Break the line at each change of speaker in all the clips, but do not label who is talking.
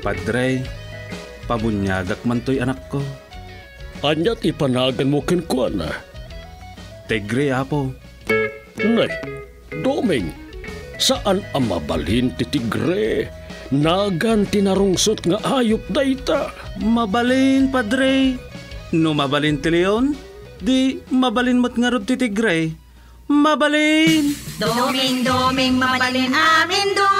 Padre, pabunyadak man to'y anak ko. Anya't ipanagan mo kinkuan na. Tigre, apo. Nay, doming, saan mabalin ti tigre? Nagan tinarungsot nga ayop dayta. Mabalin, Padre. No mabalin ti Leon, di mabalin mo't nga ti tigre. Mabalin!
Doming, doming, mabalin amin, doming!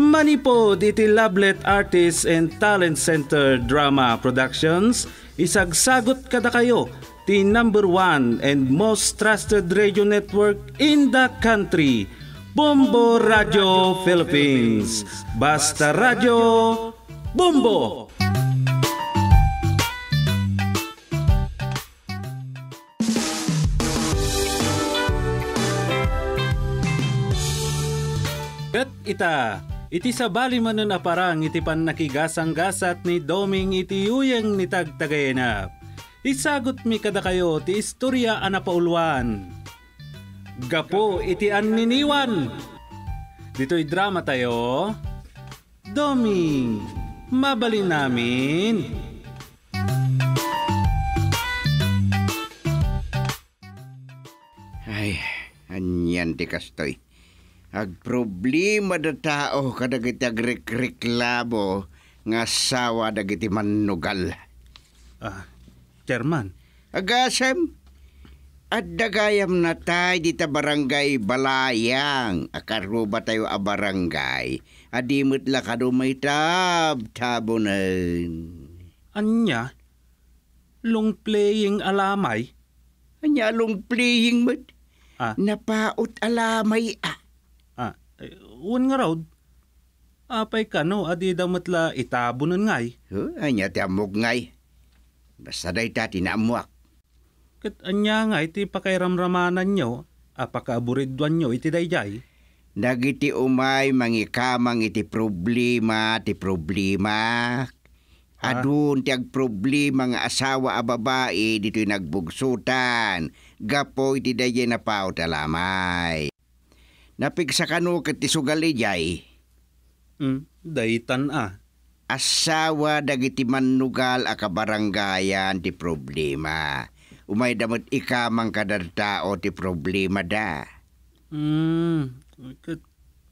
Manipo iti Lablet Artist and Talent Center Drama Productions isagsagot kada kayo the number one and most trusted radio network in the country, Bombo Radio Philippines. Basta Radio Bombo! Bet ita Iti sabali manun aparang iti panakigasang-gasat ni Doming iti uyeng ni tagtagayanap. Isagot mi kada kayo ti istorya anapauluan. Gapo iti anniniwan. Dito'y drama tayo. Doming, mabalin namin. Ay, anyan
di kastoy. Ag problema da tao kadagiti agrekreklamo nga sawa dagiti mannugal. Ah, chairman. Agasem, at dagayam na tayo dita barangay Balayang. Akaruba tayo a barangay. Adimot la ka may tab, tabunan. Anya, long
playing alamay? Anya, long playing mat? Ah. Napaot alamay ah un nga raw, apay ka no, adi damatla itabunan ngay. Huh, anya ti amog ngay. Basta day ta tinamuak. Kat anya ngay ti pakairamramanan nyo, apakaburidwan nyo iti dayjay.
Dagiti umay mangikamang iti problema, ti problema. Ah. Adun ti problema nga asawa a babae dito'y nagbugsutan. Gapo iti dayjay na pao Napigsakan mo kat isugali jay.
Mm, daitan
ah. Asawa dagiti manugal a kabaranggayan ti problema. Umay damot ikamang kadartao ti problema da.
Mm,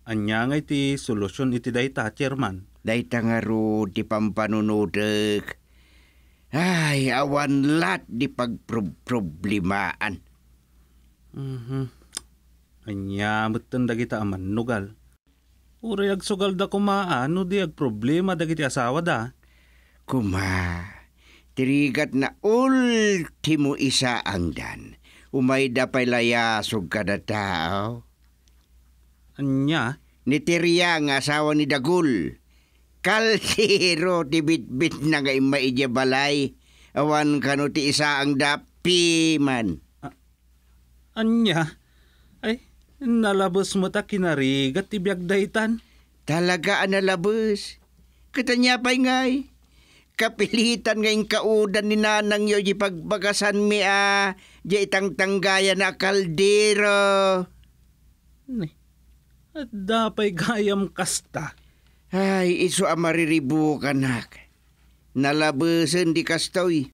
anya nga iti solusyon iti dayta, chairman.
Dayta nga ro, ti pampanunodek. Ay, awan
lat di pagproblemaaan. Mm-hmm. Anyamot tan kita aman nugal. Uri agsugal da kumaano di ag problema dagiti asawa da. Kuma, trigat na
ultimo isa ang dan. Umay da pay layasog kada tao. Anya? Nitiriya nga asawa ni Dagul. Kalsiro bitbit na nga imaidya balay. Awan kano ti isa ang dapiman. A-
anya? Nalabas mo ta kinarig at ibiyag daitan. Talaga analabas.
Katanya pa'y ngay. Kapilitan ngayong kaudan ni nanang yo di pagbagasan mi a ah. di itang tanggaya na kaldero.
Ne, at dapay gayam kasta.
Ay, iso ang mariribukan nak. Nalabasan di kastoy.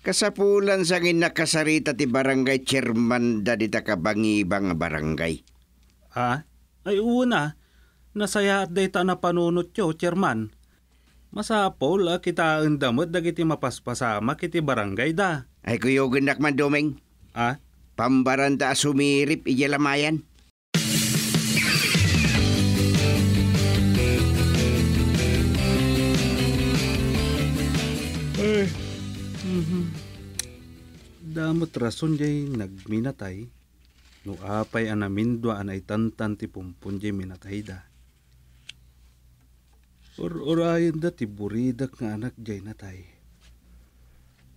Kasapulan sa ginakasarita ti barangay chairman da dita kabangibang barangay.
Ha? Ay una, nasaya at data na panunot yo, chairman. Masapol, ah, kita ang damot dagiti mapaspasama kiti barangay da. Ay kuyo gandak man, Doming. Ha? Pambaranda asumirip ijalamayan. Damot rason jay nagminatay, no apay anamindwa anay tantan ti pumpun jay minatay da. Or orayan da ti buridak nga anak jay natay.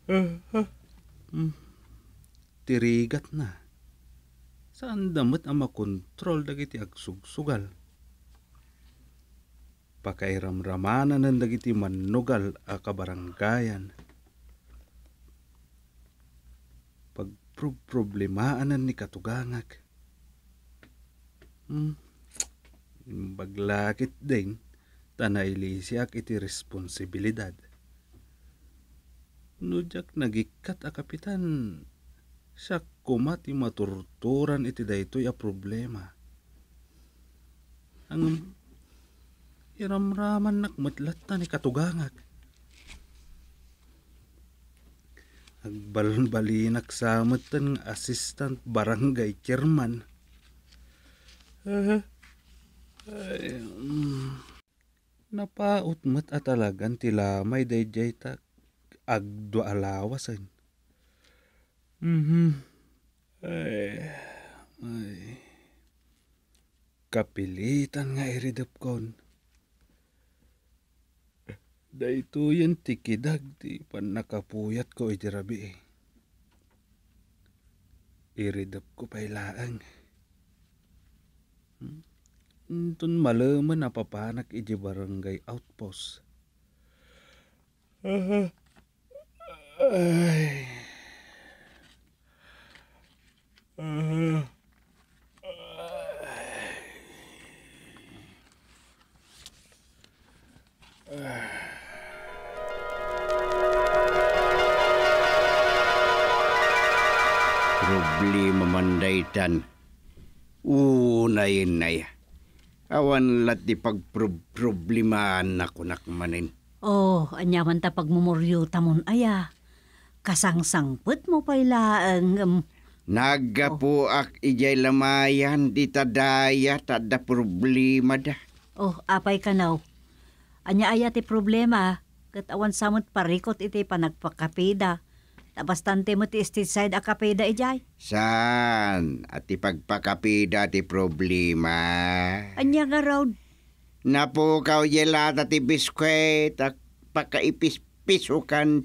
Uh, uh. Hmm. Tirigat na. Saan damat ang makontrol dagiti agsugsugal? Pakairamramanan ng dagiti manugal a kabaranggayan pro problemaanan ni katugangak. Hmm. Baglakit din, tanayli siyak iti responsibilidad. Nudyak nagikat a kapitan, siya kumati maturturan iti daytoy a problema. Ang iramraman nak matlatan ni katugangak Nagbalbalinak sa amatan nga assistant barangay chairman. Uh, ay, um, napaut mat atalagan tila may dayjay tak agdo alawasan. Mm-hmm. Ay, ay. Kapilitan nga iridap kon. Daytoyen tikidag ti pan nakapuyat ko iti rabi eh. Iridap ko pailaan. Hmm? Tun malaman napapanak iti barangay outpost. Uh -huh. Ah, Ay. Uh -huh.
Ay. Ah. Ay. Ah,
Problema man daytan. Unay nay. Awan lat di pagproblema na kunak manin.
Oh, anyaman ta pagmumuryo tamon aya. Kasangsangput
mo pala ang... Um, Naga oh. ak ijay lamayan di tadaya tada problema da.
Oh, apay ka Anya aya ti problema, katawan samot parikot iti panagpakapida Labastante mo ti side a ijay.
San? At ti pagpakapida ti problema. Anya nga raw. Napukaw yelata ti biskwit at pakaipis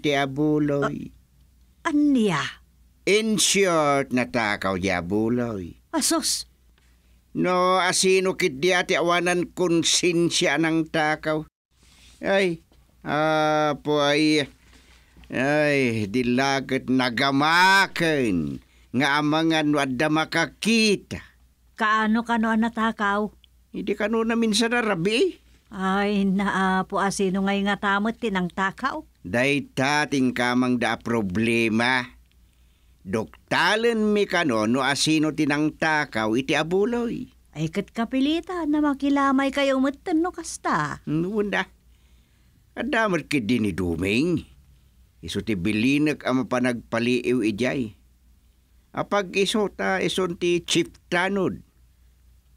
ti abuloy. Uh, anya? In short, natakaw di abuloy. Asos? No, asino kit di ati awanan konsensya ng takaw. Ay, ah, po ay... Ay, dilagat nagamakan nga amangan ano adda makakita.
Kaano kano ang natakaw? Hindi kano na minsan narabi rabi. Ay, naapo asino ngay nga tamot tinang takaw.
Day tating kamang da problema. Doktalan mi kano no asino tinang takaw iti abuloy.
Ay kat kapilita na makilamay kayo umutan no kasta. Nunda.
Adamar ni Duming. Iso ti bilinag ang mapanagpaliiw ijay. Apag iso ta ison ti chiptanod.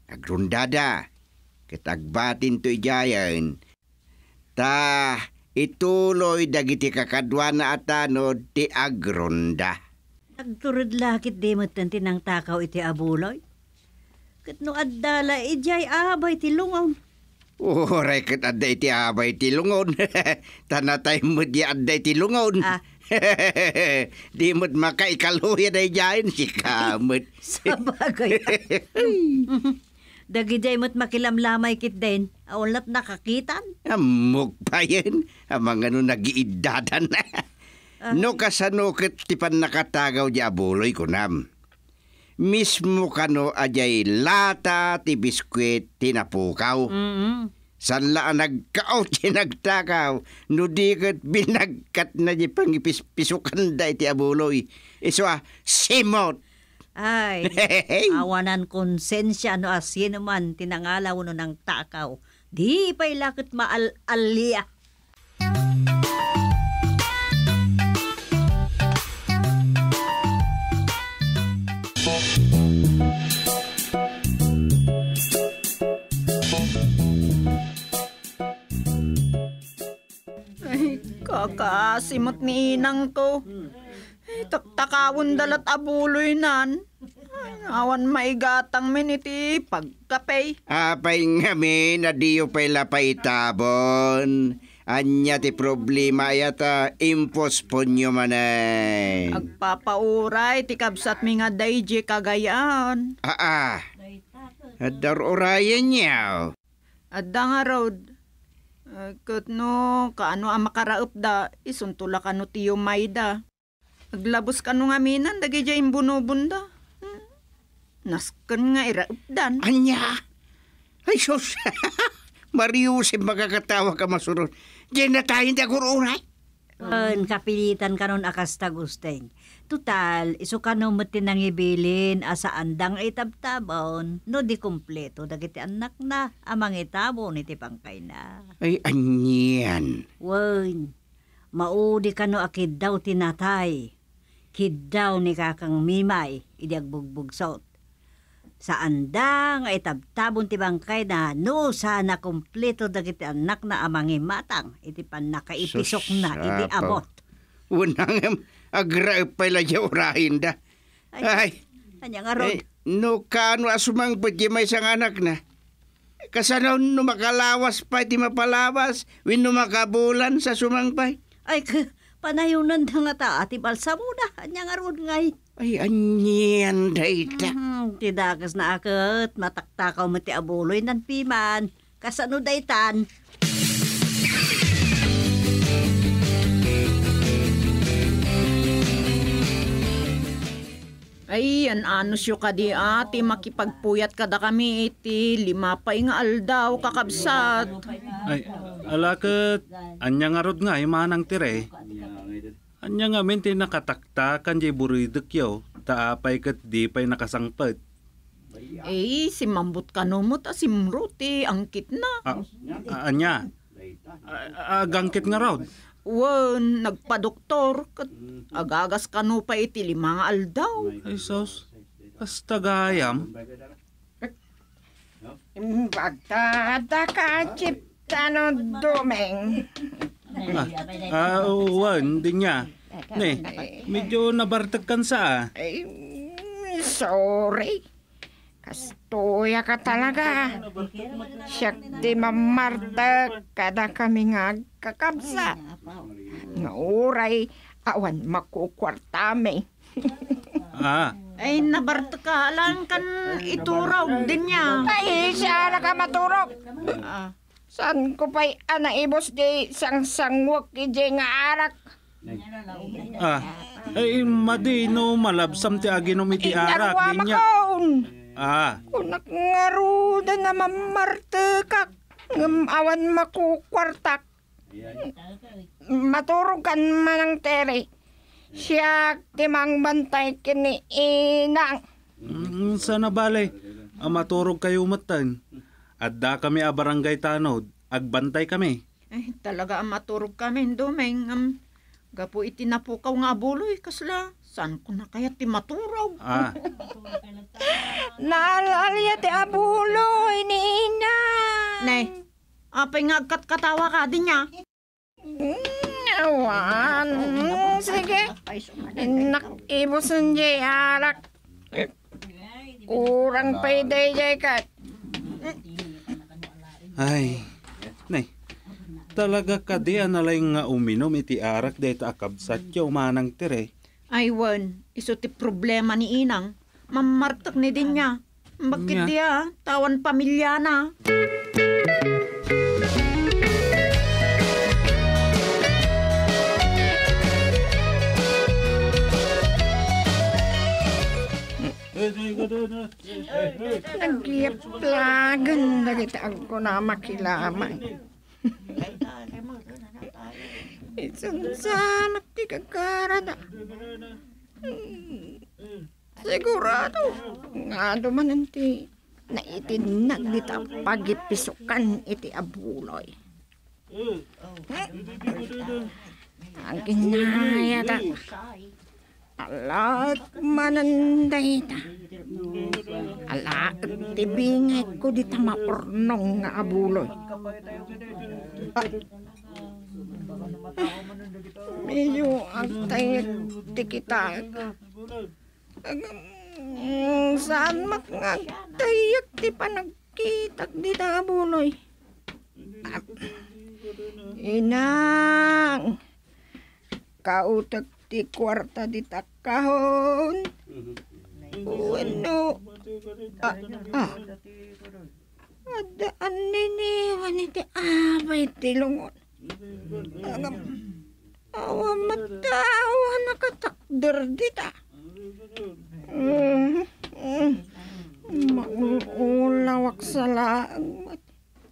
Agrundada, kitagbatin to ijayan. Ta ituloy dagiti kakadwa na atanod ti agrunda.
Nagturod lakit di mo tinang takaw iti abuloy. Kat no addala, ijay abay ti lungaw
Uray kat aday ti abay ti lungon. Tanatay mo di aday ti lungon. Ah. di mo't makaikaluya na dyan si kamot. Sabagay.
Dagiday mo't makilamlamay kit din. Awalat nakakitan.
Amok pa yan. Amang ano nagiidadan na. Ah. no kasanukit ti pan nakatagaw di abuloy ko nam mismo kano ajay lata ti biskwit tinapukaw. Mm-hmm. Sanla ang nagkaaw tinagtakaw, no di kat binagkat na di pangipispisukan da iti abuloy. Iswa, ah, simot!
Ay, awanan konsensya no asino ah, man tinangalaw no ng takaw. Di pa ilakit maal-alia
ninang ko. Ay, taktakawon dalat abuloy nan. Ay, awan maigatang miniti pagkapay.
Apay nga mi, nadiyo pay lapay Anya ti problema yata imposponyo manay.
Agpapauray ti kabsat mi nga dayje kagayaan.
Aa. Ah, ah. Adar orayan niya.
Adda nga road. Agkat eh, no, kaano ang makaraup da, isuntula ka no tiyo Maida. Aglabos ka no nga minan, dagay dya imbunubun da. Hmm? Naskan nga iraop dan. Anya! Ay sos!
Mariusip magkakatawa ka masurot.
Diyan na tayo hindi Mm. Kapilitan kanon akasta gusteng. Tutal, iso kano ibilin asa andang itabtabon, no di kompleto. dagiti anak na amang itabo ni tipangkay na.
Ay anyan.
Wen, maudi kano akid daw tinatay. Kid daw ni kakang mimay, idiagbugbugsaot sa andang nga itabtabon ti bangkay na no sana kompleto dagiti anak na amangi matang iti pan nakaipisok na iti abot.
Unang agra pala di orahin da. Ay, ay kanya nga no kano asumang pati may isang anak na. Kasanaw no makalawas pa iti mapalawas win no makabulan sa sumangpay. Ay, panayunan na nga ta ati balsa anya
Kanya nga ngay. Ay, anyan, dayta. Hmm, tidagas na akot. Mataktakaw mo ti abuloy ng piman. Kasano daytan?
Ay, an anos yu kadi di ati, makipagpuyat kada kami iti, lima pa ingaal daw, kakabsat.
Ay, alakot, anya nga rod nga, imanang tire. Anya nga mente nakatakta kan jay buridok yaw, taapay kat di pay nakasangpad.
Eh, si mambot kanumot at ah, si mruti, angkit na. A-
a- anya, agangkit nga raw.
Wan, nagpadoktor, kat agagas kanu pa iti lima nga aldaw. Ay sos, hasta gayam. Bagta, ka, chip, ano, dumeng.
Ah, uwan, hindi niya. Ne, medyo nabartag kan sa ah.
Ay, sorry. Kastoya ka talaga. Siyak di mamartag kada kami nga kakamsa. Oh. Nauray, awan makukwartame.
ah,
ay, nabartakalan kan ituraw din niya. Ay, siya nakamaturo. Ah. San ko pa'y ibos eh, di sang sangwak eh, ije nga arak.
Ah, ay madi no malabsam ti aginom iti eh, arak din niya. Ah.
Kunak nga ruda na mamartekak. Ngamawan makukwartak. Maturukan manang tere. Siya timang bantay kini inang.
Mm, sana bale, ah, maturog kayo matan. Adda kami a barangay tanod, agbantay kami.
Eh, talaga ang maturog kami, Dumeng. Um, gapo itinapukaw nga buloy, kasla. San ko na kaya ti maturog? Ah. Naalalya ti abuloy ni ina. Nay, apay nga katkatawa ka din niya. Awan. Sige. Nakibusan jay arak. Kurang payday jay kat. Eh,
ay, nay, talaga kadi analay nga uminom iti arak dayta akabsat ya umanang tire.
Aywan, iso ti problema ni Inang. Mamartak ni din niya. Bakit dia, tawan pamilya na. Nagkipla, ganda kita ako na makilamay. Isang sanak di kakarada. Sigurado, nga duman nanti na itinag dita pagipisukan iti abuloy. Ang ginaya ta. Alaat mananday ta. Alaat tibingay ko di tamapornong nga abuloy. Medyo antay tikita. Saan makngagtayat di pa nagkitag di tabuloy. Inang! Kautag di kwarta di takahon.
Bueno. Mm-hmm. Ah, ah.
Adaan nini, wanita abay tilungon. Ang awa matawa nakatakder dita. Mm, mm-hmm. mm. Mm-hmm. Maulawak sa laang mat.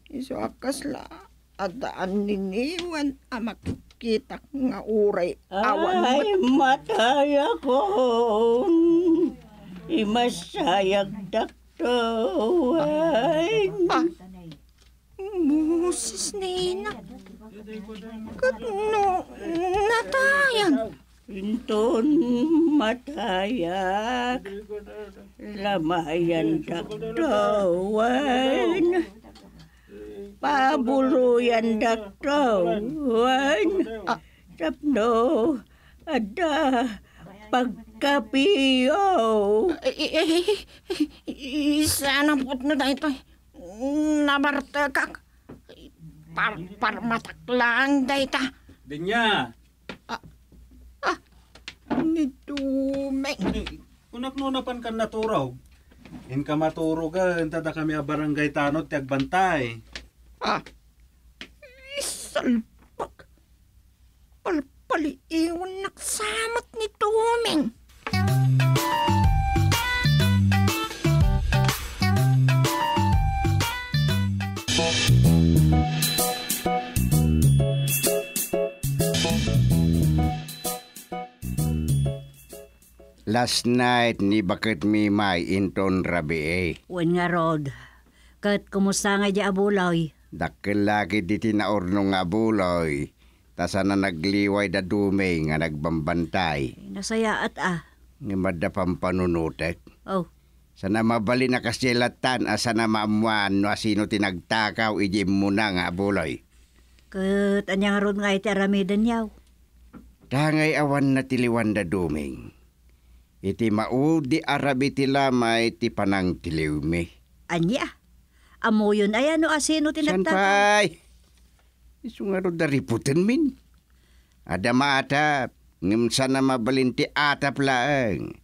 Iso akas laang adaan niniwan ang makikita nga uray awan Ay, matay ako. Imasayag Ay, Ah, Moses Nina. Kano natayan? Inton matayak. Lamayan Ay, pabuluyan daktawan at no ada pagkapiyo. Sana pot na dahito. Nabartakak. Par parmatak lang dito.
Dinya. Ah, ah, nito, may. Kunak no napan kan naturaw. In ka maturo ka, entada kami a barangay tanot, tiagbantay. Ah,
isalpak. Palpaliiwan naksamat ni Tuming.
Last night ni bakit mi may inton rabi eh. Wan nga, Rod. Kat kumusta nga di abulay? Eh? Dakil lagi diti na orno nga buloy. Tasana nagliway da dumay nga nagbambantay.
Nasaya at
ah. Nga madapang panunutek. Oh. Sana mabali na kasilatan asa ah, sana maamuan no asino tinagtakaw ijim mo na nga buloy.
Kat anyang aron nga iti aramidan yaw.
Dangay awan na tiliwan da duming. Iti maudi arabi ti lamay ti panang tiliwmi. Anya? Amo yun. Ay ano asino ah, tinatata? Sanpay! Isungaro dari putin min. Ada maatap. Ngimsa na mabalinti atap laang.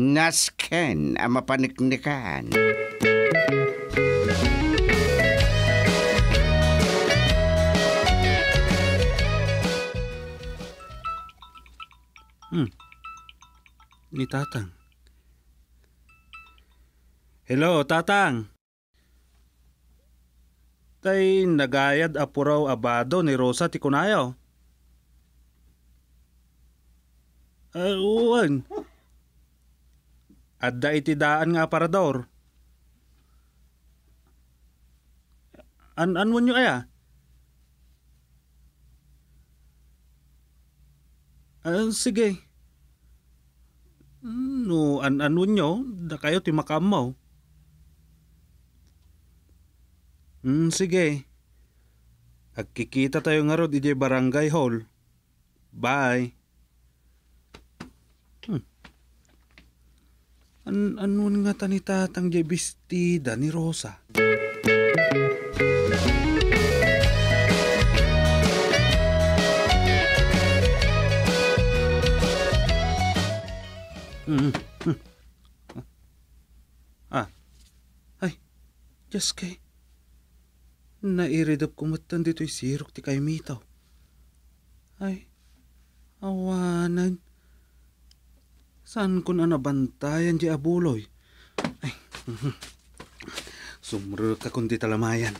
Nasken ama ah, paniknikan.
Hmm. Ni Tatang. Hello, Tatang. Tay nagayad apuraw abado ni Rosa tikunayo. kunayaw. Uh, uwan. Adda iti daan nga aparador. An anwon nyo aya? Uh, sige. Hmm, no, an anwan nyo, da kayo ti makamaw. Hmm, sige. Agkikita tayo nga rod, DJ Barangay Hall. Bye. Hmm. An anon nga tani tatang DJ Bistida ni Rosa? Hmm, hmm. Ah. Ay. Just kay na Nairidop kumatan dito'y sirok ti kay Ay, awanan. Saan ko na nabantayan di abuloy? Ay, mhm. sumro ka kundi talamayan.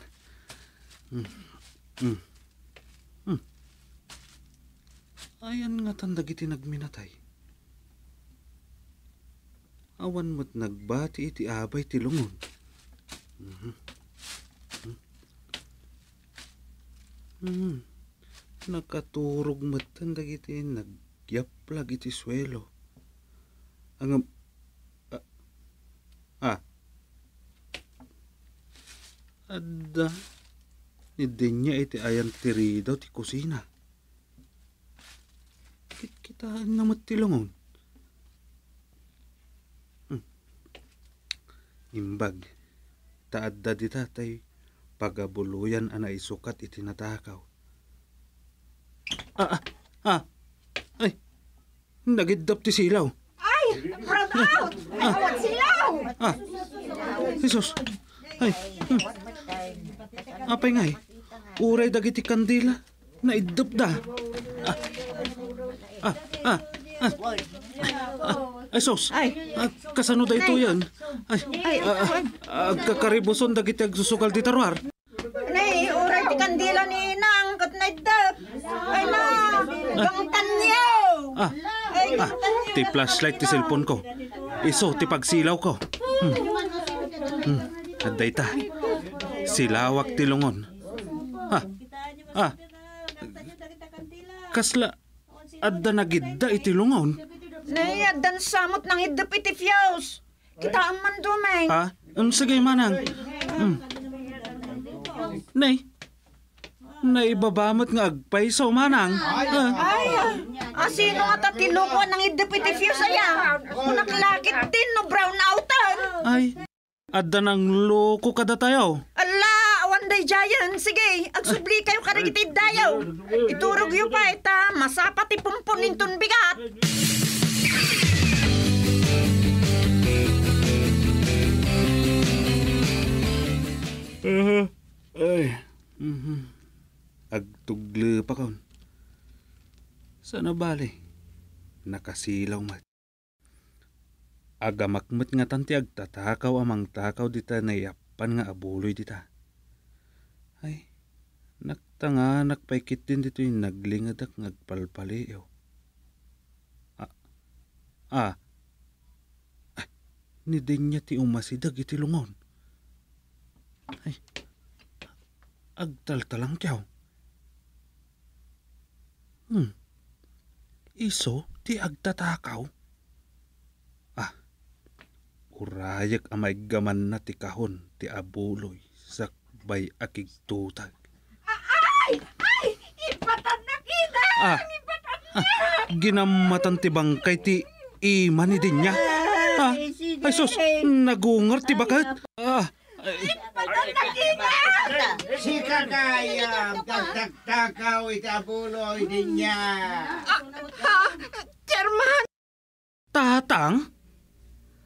Mm, mm, mm. Ayan nga tandag iti nagminatay. Awan mo't nagbati iti abay ti lungon. Mm-hmm. Hmm. Nakaturog matang dagiti nagyaplag iti swelo. Ang ah, ah. Adda ni denya iti ayan tiri daw ti kusina. Kit kita na matilongon. Hmm. Imbag. Taadda di tatay pagabuluyan ana isukat itinatakaw. Ah, ah, ah. Ay, nagidap ti silaw.
Ay, brought out! Ah, Awat silaw!
Ah, Jesus. Ay, ah. apay ngay, eh. uray dagiti kandila, naidap da. Ah, ah, ah, ah. ah. Ay, sos. Ay. Ah, kasano da ito yan? Ay, ay, ah, ah, ah kakaribuson da kita susukal di taruar.
Nay, uray ti kandila ni nang kat na dap. Ay na, gangtan niyo.
Ah, ah, ah ti flashlight ti cellphone ko. Iso, ti pagsilaw ko. Hmm. Hmm. Aday ta. Silawak ti lungon. Ah, ah. Kasla, adda nagidda iti lungon.
Naya, dan samot nang hidap iti fiyaws. Kita ang mandumeng. Ha?
Ah, um, sige, manang. Mm. Nay, naibabamot nga agpay so manang. Ah, Ay, ah, sino nga tatilukuan ng hidap iti fiyaws aya? Unang lakit
din no brown outan. ay,
adda ng loko kada tayo.
Ala, Wanday day Sige, agsubli kayo karagitid dayo. Iturog yu pa ita, masapat ipumpon nintun bigat.
Uh, ay. Mm-hmm. Agtugle pa kaon. Sana bali. Nakasilaw mat. Agamakmat nga tanti agtatakaw amang takaw dita nayapan nga abuloy dita. Ay, naktanga nakpaikit din dito yung naglingadak ngagpalpali ew. Ah, ah, ay, ah, nidinya ti umasidag iti lungon ay, agtaltalang kyaw. Hmm, iso ti agtatakaw. Ah, urayak amay gaman na ti kahon ti abuloy sakbay akigtutag.
Ay! Ay! Ipatan na
kita! Ah, Ah, ginamatan ti bangkay ti iman ni din niya. Ah, ah, ay sus, nagungar ti bakat. Ah,
ay, kata. Si kakayam, tagtagtagaw itabulo idinya. German! Tatang?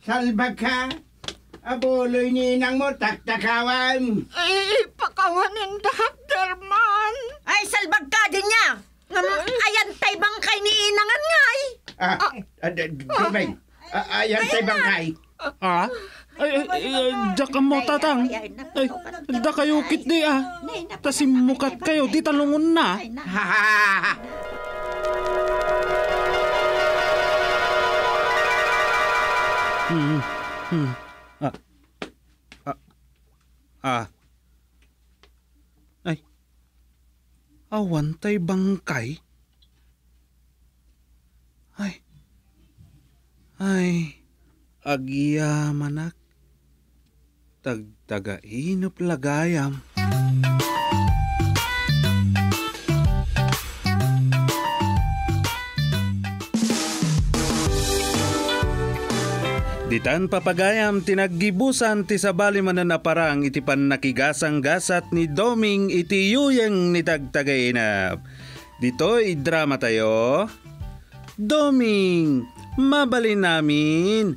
Salbag ka? Abuloy ni inang mo, taktakawan.
Ay, eh, pakawanin dahak, German. Ay, salbag ka din niya. Ayan tay bangkay ni inangan ngay.
Ah, ah, ah, ah, ah,
ah, ah, ah, ah, ah, ay, ay, ay, jak ang tatang. Ay, da kayo kit di ah. Tasim mukat kayo, di talungon na. Hmm. Ah. Ah. Ah. Ay. Awan tay bangkay. Ay. Ay. Agiya manak tagtaga inop lagayam. Ditan papagayam tinaggibusan ti sabali mananaparang iti pannakigasang gasat ni Doming iti yuyeng ni tagtagainap. Dito idrama tayo. Doming, mabali namin